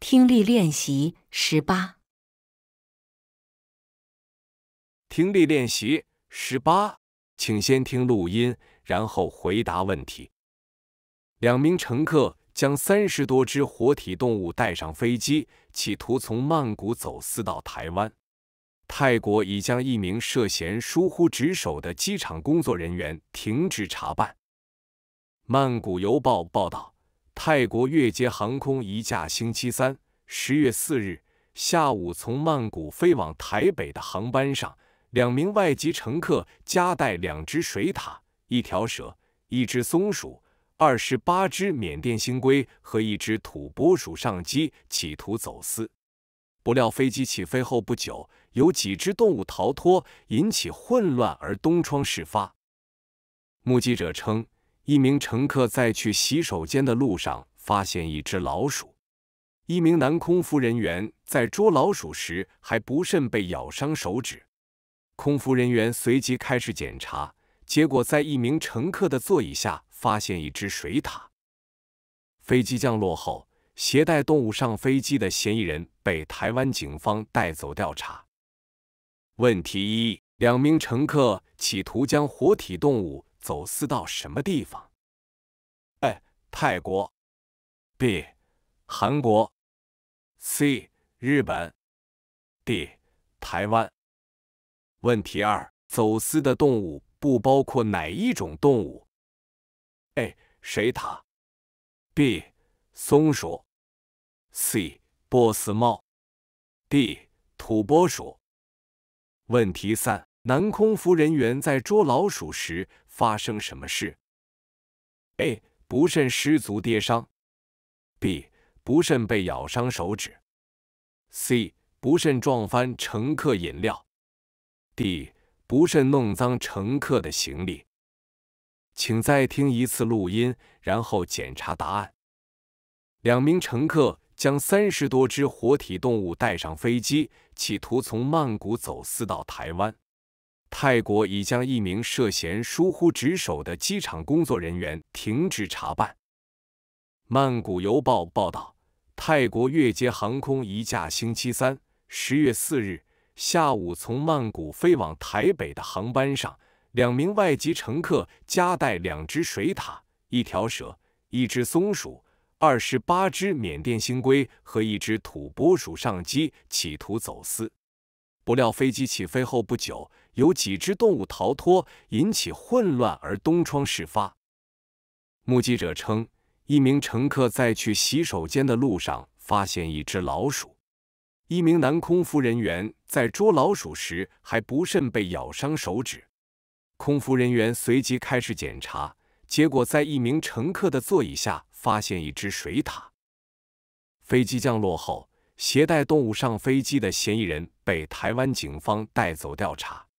听力练习十八。听力练习十八，请先听录音，然后回答问题。两名乘客将三十多只活体动物带上飞机，企图从曼谷走私到台湾。泰国已将一名涉嫌疏忽职守的机场工作人员停职查办。《曼谷邮报》报道。泰国越捷航空一架星期三十月四日下午从曼谷飞往台北的航班上，两名外籍乘客夹带两只水獭、一条蛇、一只松鼠、二十八只缅甸新龟和一只土拨鼠上机，企图走私。不料飞机起飞后不久，有几只动物逃脱，引起混乱而东窗事发。目击者称。一名乘客在去洗手间的路上发现一只老鼠，一名男空服人员在捉老鼠时还不慎被咬伤手指，空服人员随即开始检查，结果在一名乘客的座椅下发现一只水獭。飞机降落后，携带动物上飞机的嫌疑人被台湾警方带走调查。问题一。两名乘客企图将活体动物走私到什么地方？哎，泰国。B，韩国。C，日本。D，台湾。问题二：走私的动物不包括哪一种动物？哎，水獭。B，松鼠。C，波斯猫。D，土拨鼠。问题三。南空服人员在捉老鼠时发生什么事？A. 不慎失足跌伤。B. 不慎被咬伤手指。C. 不慎撞翻乘客饮料。D. 不慎弄脏乘客的行李。请再听一次录音，然后检查答案。两名乘客将三十多只活体动物带上飞机，企图从曼谷走私到台湾。泰国已将一名涉嫌疏忽职守的机场工作人员停职查办。《曼谷邮报》报道，泰国越捷航空一架星期三（十月四日）下午从曼谷飞往台北的航班上，两名外籍乘客夹带两只水獭、一条蛇、一只松鼠、二十八只缅甸星龟和一只土拨鼠上机，企图走私。不料，飞机起飞后不久，有几只动物逃脱，引起混乱而东窗事发。目击者称，一名乘客在去洗手间的路上发现一只老鼠；一名男空服人员在捉老鼠时还不慎被咬伤手指。空服人员随即开始检查，结果在一名乘客的座椅下发现一只水獭。飞机降落后，携带动物上飞机的嫌疑人。被台湾警方带走调查。